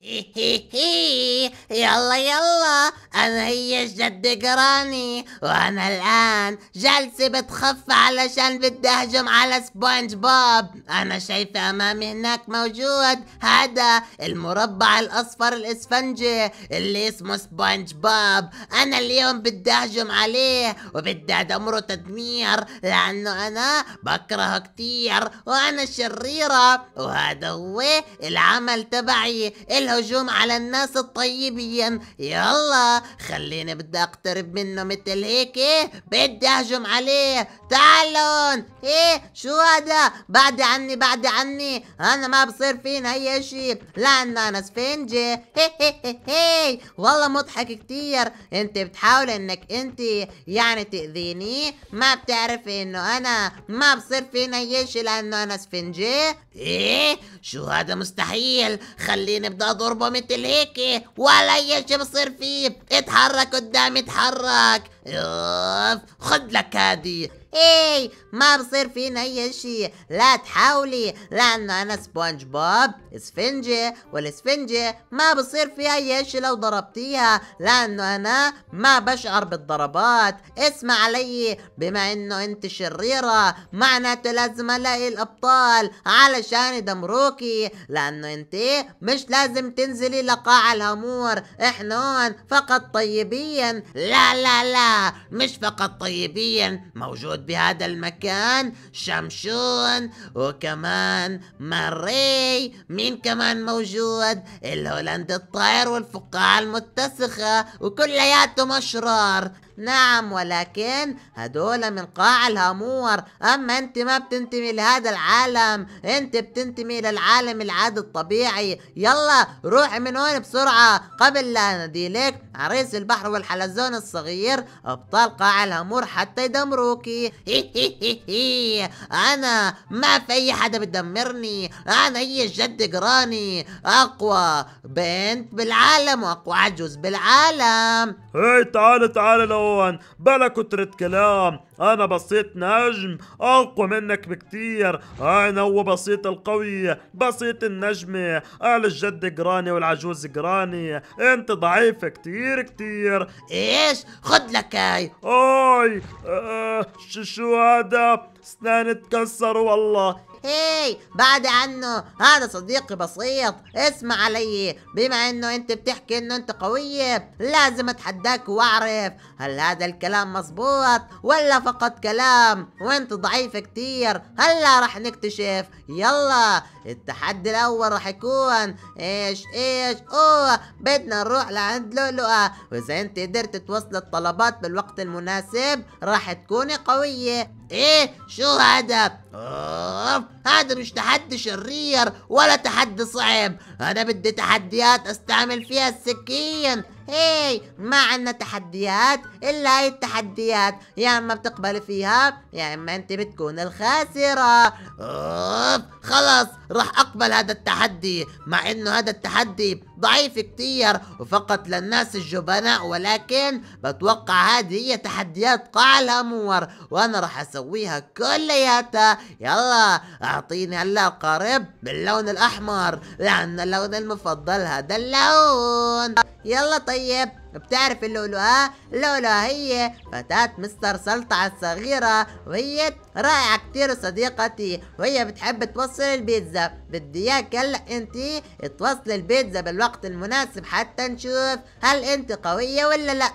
يلا يلا أنا هي جد جراني وأنا الآن جالسة بتخفى علشان بدي أهجم على سبونج بوب أنا شايفة أمامي هناك موجود هذا المربع الأصفر الإسفنجي اللي اسمه سبونج بوب أنا اليوم بدي أهجم عليه وبدي أدمره تدمير لأنه أنا بكرهه كتير وأنا شريرة وهذا هو العمل تبعي الهجوم على الناس الطيبين يلا خليني بدي اقترب منه مثل هيك ايه بدي اهجم عليه تعالون ايه شو هذا بعد عني بعد عني انا ما بصير فينا اي شيء لان انا سفنجة هي هي هي هي. والله مضحك كتير انت بتحاول انك انت يعني تأذيني ما بتعرف انه انا ما بصير فينا اي شيء لانه انا سفنجة ايه شو هذا مستحيل خليني بدي ضربه مثل هيك ولا اي شي بصير فيه اتحرك قدامي اتحرك خد لك هادي اي ما بصير فينا اي شيء لا تحاولي لانه انا سبونج بوب اسفنجة والاسفنجة ما بصير فيها اي شيء لو ضربتيها لانه انا ما بشعر بالضربات اسمع علي بما انه انت شريرة معناته لازم الاقي الابطال علشان يدمروكي لانه انت مش لازم تنزلي لقاع الهامور احنا هون فقط طيبين لا لا لا مش فقط طيبيا موجود بهذا المكان شمشون وكمان مري مين كمان موجود الهولند الطائر والفقاعة المتسخة وكلياتهم أشرار نعم ولكن هدول من قاع الهامور أما أنت ما بتنتمي لهذا العالم أنت بتنتمي للعالم العادي الطبيعي يلا روحي من هون بسرعة قبل لا أناديلك عريس البحر والحلزون الصغير أبطال قاع الهامور حتى يدمروكي أنا ما في أي حدا بدمرني أنا هي جد جراني أقوى بنت بالعالم وأقوى عجوز بالعالم هاي تعال تعال لو هون بلا كترة كلام انا بسيط نجم اقوى منك بكتير انا هو بسيط القوي بسيط النجمة قال الجد جراني والعجوز جراني انت ضعيف كتير كتير ايش خد لك هاي اي آه شو هذا اسناني تكسر والله هاي بعد عنه هذا صديقي بسيط اسمع علي بما انه انت بتحكي انه انت قوية لازم اتحداك واعرف هل هذا الكلام مظبوط ولا فقط كلام وانت ضعيف كتير هلا رح نكتشف يلا التحدي الاول رح يكون ايش ايش اوه بدنا نروح لعند لؤلؤة واذا انت قدرت توصل الطلبات بالوقت المناسب رح تكوني قوية ايه شو هذا اوف هذا مش تحدي شرير ولا تحدي صعب انا بدي تحديات استعمل فيها السكين هي ما عندنا تحديات الا هاي التحديات يا اما بتقبل فيها يا اما انت بتكون الخاسره أوف خلص راح اقبل هذا التحدي مع انه هذا التحدي ضعيف كتير وفقط للناس الجبناء ولكن بتوقع هذه هي تحديات قاع الامور وانا راح اسويها كلياتها يلا اعطيني هلا قارب باللون الاحمر لان اللون المفضل هذا اللون يلا طيب طيب بتعرف ها اللولو هي فتاة مستر سلطع الصغيرة وهي رائعة كتير صديقتي وهي بتحب توصل البيتزا بدي اياك هلا انت توصل البيتزا بالوقت المناسب حتى نشوف هل انت قوية ولا لأ؟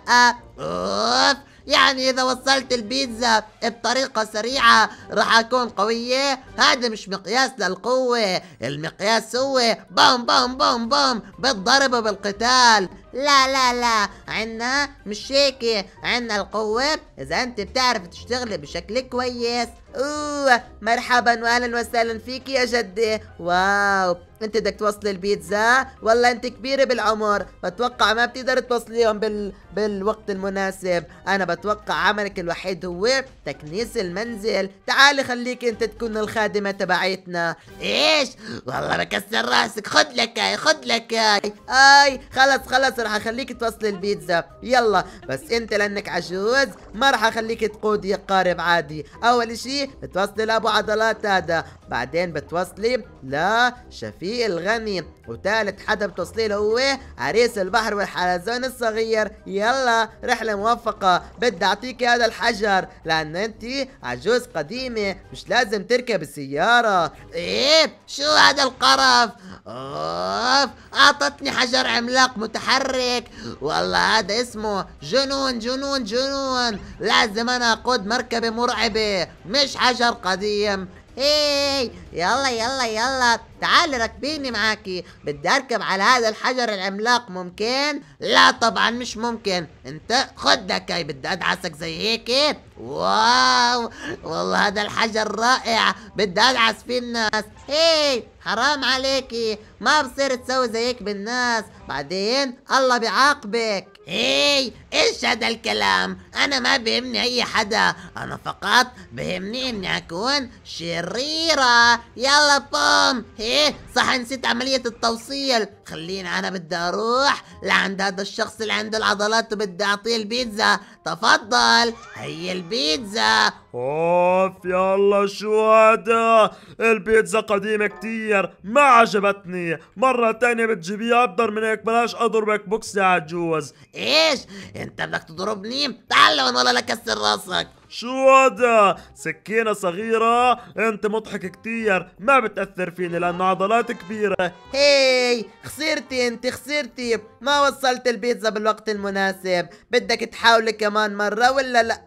اوف يعني إذا وصلت البيتزا بطريقة سريعة راح أكون قوية هذا مش مقياس للقوة المقياس هو بوم بوم بوم بوم بالضرب وبالقتال لا لا لا عنا مش هيك عنا القوة اذا انت بتعرف تشتغلي بشكل كويس اوه مرحبا واهلا وسهلا فيك يا جدة واو انت بدك توصلي البيتزا والله انت كبيرة بالعمر بتوقع ما بتقدر توصليهم بال... بالوقت المناسب انا بتوقع عملك الوحيد هو تكنيس المنزل تعالي خليك انت تكون الخادمة تبعيتنا ايش والله بكسر راسك خد لك هاي خد لك هاي اي خلص خلص رح اخليك توصلي البيتزا يلا بس انت لانك عجوز ما رح اخليك تقودي قارب عادي اول اشي بتوصلي لأبو عضلات هذا بعدين بتوصلي لشفيق الغني وتالت حدا بتوصلي له هو عريس البحر والحلزون الصغير يلا رحلة موفقة بدي أعطيك هذا الحجر لأن أنت عجوز قديمة مش لازم تركب السيارة إيه شو هذا القرف اوف اعطتني حجر عملاق متحرك والله هذا اسمه جنون جنون جنون لازم انا اقود مركبة مرعبة مش حجر قديم هي يلا يلا يلا تعالي ركبيني معاكي بدي اركب على هذا الحجر العملاق ممكن لا طبعا مش ممكن انت خدك هاي بدي ادعسك زي هيك واو والله هذا الحجر رائع بدي ادعس فيه الناس هي حرام عليكي ما بصير تسوي زيك بالناس بعدين الله بيعاقبك هي إيه، ايش هذا الكلام انا ما بهمني اي حدا انا فقط بهمني اني اكون شريرة يلا بوم هي إيه، صح نسيت عملية التوصيل خليني انا بدي اروح لعند هذا الشخص اللي عنده العضلات وبدي اعطيه البيتزا تفضل هي البيتزا اوف يلا شو هذا البيتزا قديمة كتير ما عجبتني مرة تانية بتجيبيها اكتر من هيك بلاش اضربك بوكس يا عجوز ايش انت بدك تضربني تعال وانا والله اكسر راسك شو هذا سكينه صغيره انت مضحك كتير ما بتاثر فيني لانه عضلات كبيره هي خسرتي انت خسرتي ما وصلت البيتزا بالوقت المناسب بدك تحاولي كمان مره ولا لا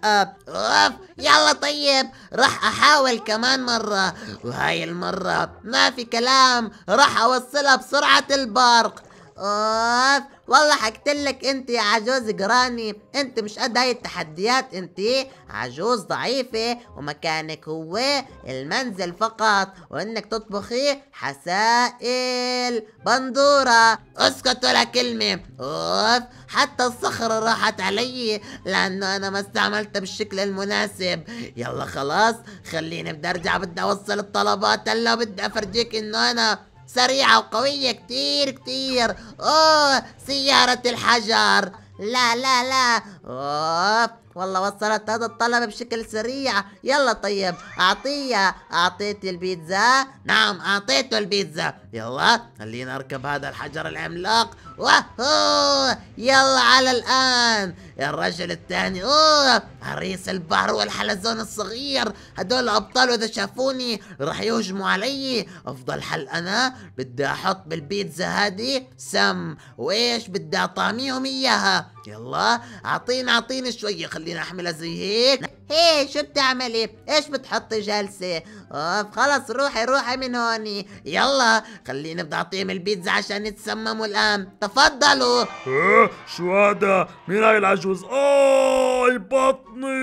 اوف يلا طيب راح احاول كمان مره وهاي المره ما في كلام راح اوصلها بسرعه البرق اوف والله لك انت يا عجوز جراني انت مش قد هاي التحديات انت ايه؟ عجوز ضعيفة ومكانك هو المنزل فقط وانك تطبخي ايه؟ حسائل بندورة اسكت ولا كلمة اوف حتى الصخرة راحت علي لانه انا ما استعملتها بالشكل المناسب يلا خلاص خليني بدي ارجع بدي اوصل الطلبات هلا بدي افرجيك انه انا سريعة وقوية كتير كتير اوه سيارة الحجر لا لا لا اوه والله وصلت هذا الطلب بشكل سريع يلا طيب اعطيه اعطيت البيتزا نعم اعطيته البيتزا يلا خلينا اركب هذا الحجر العملاق واهو يلا على الان الرجل الثاني اوه عريس البحر والحلزون الصغير هدول ابطال واذا شافوني راح يهجموا علي افضل حل انا بدي احط بالبيتزا هذه سم وايش بدي اطعميهم اياها يلا اعطيني اعطيني شويه خلي ايدينا احملها زي هيك هي شو بتعملي ايش بتحطي جلسة اوف خلص روحي روحي من هوني يلا خليني بدي اعطيهم البيتزا عشان يتسمموا الان تفضلوا اه شو هذا مين هاي العجوز اي بطني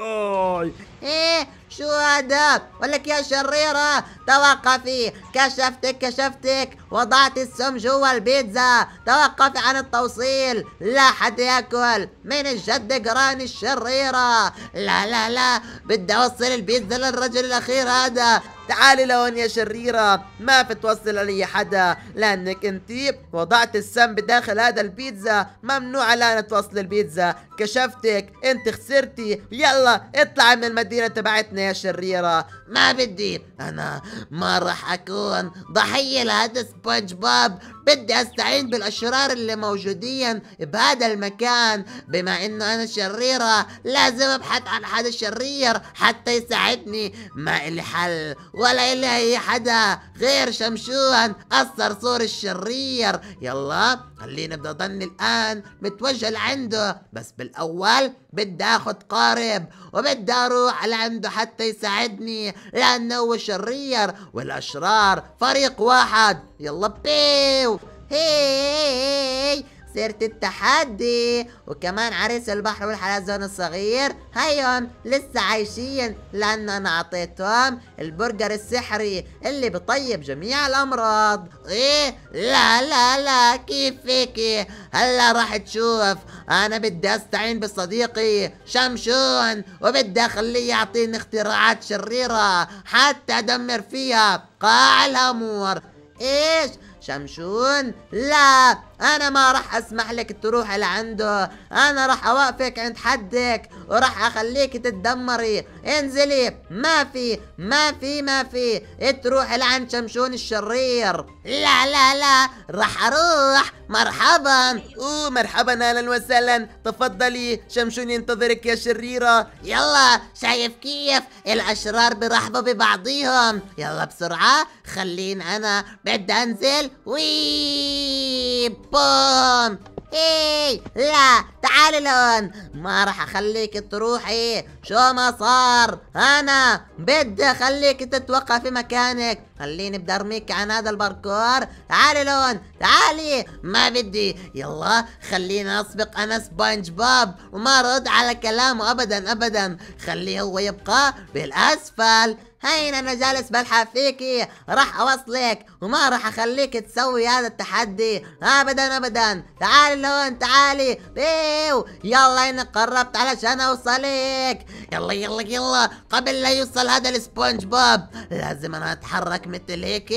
اي ايه الشهداء ولك يا شريرة توقفي كشفتك كشفتك وضعت السم جوا البيتزا توقفي عن التوصيل لا حد ياكل من الجد قراني الشريرة لا لا لا بدي اوصل البيتزا للرجل الاخير هذا تعالي لهون يا شريرة ما بتوصل لي حدا لأنك انت وضعت السم بداخل هذا البيتزا ممنوع لنا توصل البيتزا كشفتك انت خسرتي يلا اطلعي من المدينة تبعتنا يا شريرة ما بدي أنا ما راح أكون ضحية لهذا سبونج باب بدي أستعين بالأشرار اللي موجودين بهذا المكان بما إنه أنا شريرة لازم أبحث عن حدا شرير حتى يساعدني ما إلي حل ولا أي حدا غير شمشون الصرصور الشرير يلا خليني بضني الآن متوجه لعنده بس بالأول بدي أخذ قارب وبدي اروح لعنده حتى يساعدني لأنه هو شرير والأشرار فريق واحد يلا بيو هي سيرة التحدي وكمان عريس البحر والحلزون الصغير هيهم لسه عايشين لأن أنا أعطيتهم البرجر السحري اللي بطيب جميع الأمراض إيه لا لا لا كيف كيفك هلا راح تشوف أنا بدي أستعين بصديقي شمشون وبدي أخليه يعطيني اختراعات شريرة حتى أدمر فيها قاع الأمور إيش شمشون لا انا ما راح اسمح لك تروح لعنده انا راح اوقفك عند حدك وراح اخليك تتدمري انزلي ما في ما في ما في تروحي لعند شمشون الشرير لا لا لا راح اروح مرحبا اوه مرحبا اهلا وسهلا تفضلي شمشون ينتظرك يا شريرة يلا شايف كيف الاشرار برحبوا ببعضيهم يلا بسرعة خلين انا بدي انزل ويب بوم ايه لا تعالي لهون ما راح اخليك تروحي شو ما صار انا بدي اخليك تتوقفي مكانك خليني بدي ارميك عن هذا الباركور تعالي لهون تعالي ما بدي يلا خليني اسبق انا سبونج بوب وما رد على كلامه ابدا ابدا خليه هو يبقى بالاسفل هين انا جالس بلحق فيكي راح اوصلك وما راح اخليك تسوي هذا التحدي ابدا ابدا تعالي لهون تعالي بيو يلا انا قربت علشان اوصلك يلا يلا يلا قبل لا يوصل هذا السبونج بوب لازم انا اتحرك مثل هيك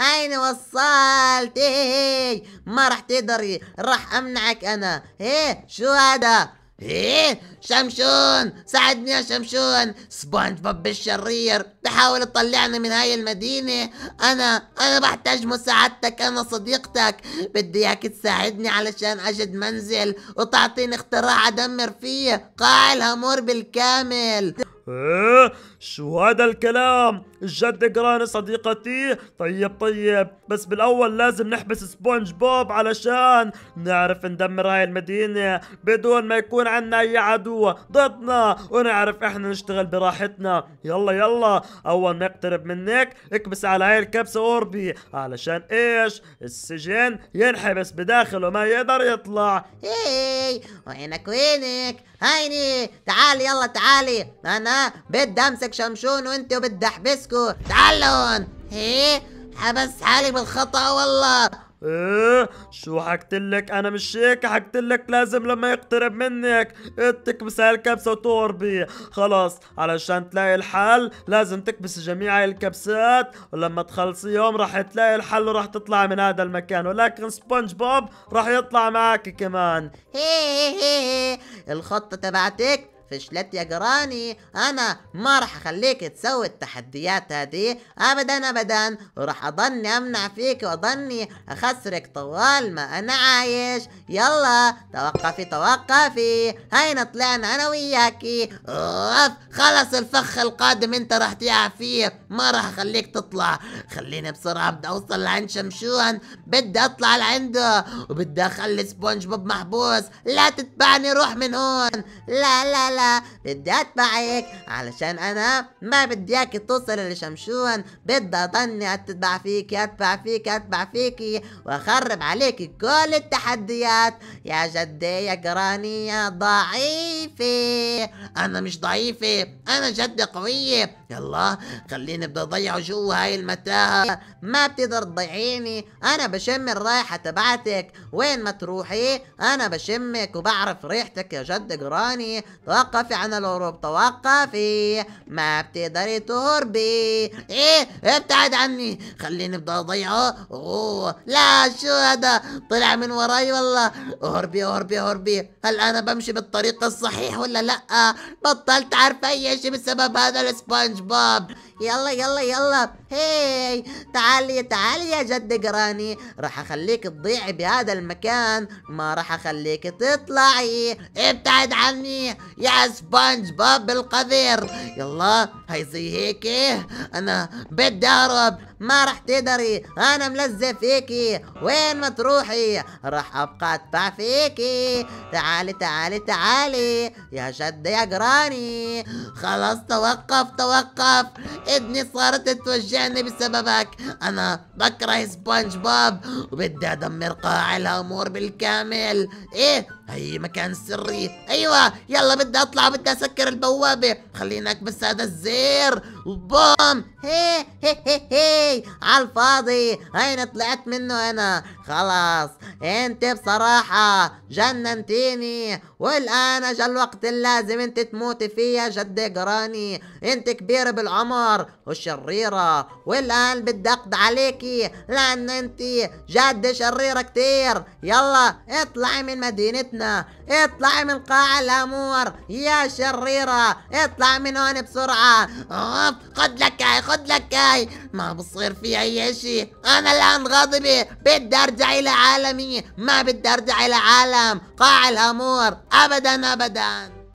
هيني وصلت ما راح تقدري راح امنعك انا ايه شو هذا ايه شمشون ساعدني يا شمشون سبونج بوب الشرير تحاول تطلعنا من هاي المدينة انا انا بحتاج مساعدتك انا صديقتك بدي اياك تساعدني علشان اجد منزل وتعطيني اختراع ادمر فيه قاع الهامور بالكامل إيه؟ شو هذا الكلام الجد جران صديقتي طيب طيب بس بالاول لازم نحبس سبونج بوب علشان نعرف ندمر هاي المدينة بدون ما يكون عنا اي عدو ضدنا ونعرف احنا نشتغل براحتنا يلا يلا اول ما يقترب منك اكبس على هاي الكبسة اوربي علشان ايش السجن ينحبس بداخله ما يقدر يطلع ايه وينك وينك هيني تعالي يلا تعالي انا بدي امسك شمشون وانت وبدي احبسكوا تعالون ايه حبس حالي بالخطا والله إيه شو لك انا مش هيك لك لازم لما يقترب منك تكبس هالكبسه وتوربي خلاص علشان تلاقي الحل لازم تكبس جميع الكبسات ولما تخلصيهم راح تلاقي الحل وراح تطلع من هذا المكان ولكن سبونج بوب راح يطلع معك كمان هي هي هي الخطه تبعتك فشلت يا جراني انا ما راح اخليك تسوي التحديات هذه ابدا ابدا وراح اضلني امنع فيك واضلني اخسرك طوال ما انا عايش يلا توقفي توقفي هينا طلعنا انا وياكي اوف خلص الفخ القادم انت راح تقع فيه ما راح اخليك تطلع خليني بسرعه بدي اوصل لعند شمشون بدي اطلع لعنده وبدي اخلي سبونج بوب محبوس لا تتبعني روح من هون لا لا لا بدي اتبعك علشان انا ما بديك توصل لشمشون بدي اضلني اتبع فيك اتبع فيك اتبع فيكي واخرب عليك كل التحديات يا جدي يا جراني يا ضعيفة انا مش ضعيفة انا جدي قوية يلا خليني بدي اضيعه جوا هاي المتاهة ما بتقدر تضيعيني انا بشم الرائحه تبعتك وين ما تروحي انا بشمك وبعرف ريحتك يا جد جراني توقفي عن الهروب توقفي ما بتقدري تهربي ايه ابتعد عني خليني ابدا اضيعه اوه لا شو هذا طلع من وراي والله اهربي اهربي اهربي هل انا بمشي بالطريق الصحيح ولا لا بطلت عارفه اي شيء بسبب هذا السبونج بوب يلا يلا يلا هي تعالي تعالي يا جد جراني راح اخليك تضيعي بهذا المكان ما راح اخليك تطلعي ابتعد عني يا سبونج بوب القذر يلا هي زي هيك انا بدي اهرب ما راح تقدري انا ملزه فيكي وين ما تروحي راح ابقى اتبع فيكي تعالي تعالي تعالي يا شد يا جراني خلاص توقف توقف ابني صارت توجعني بسببك انا بكره سبونج بوب وبدي ادمر قاع الامور بالكامل ايه اي مكان سري ايوه يلا بدي اطلع بدي اسكر البوابه خليني اكبس هذا الزير وبوم هي هي هي هي على الفاضي هين طلعت منه انا خلاص انت بصراحه جننتيني والان اجى الوقت اللازم انت تموتي فيه يا جدي جراني انت كبيره بالعمر وشريره والان بدي اقضي عليكي لان انت جد شريره كتير يلا اطلعي من مدينتنا بيتنا اطلعي من قاع الامور يا شريرة اطلع من هون بسرعة خد لك هاي خد لك هاي ما بصير في اي شيء انا الان غاضبة بدي ارجع الى عالمي ما بدي ارجع الى عالم قاع الامور ابدا ابدا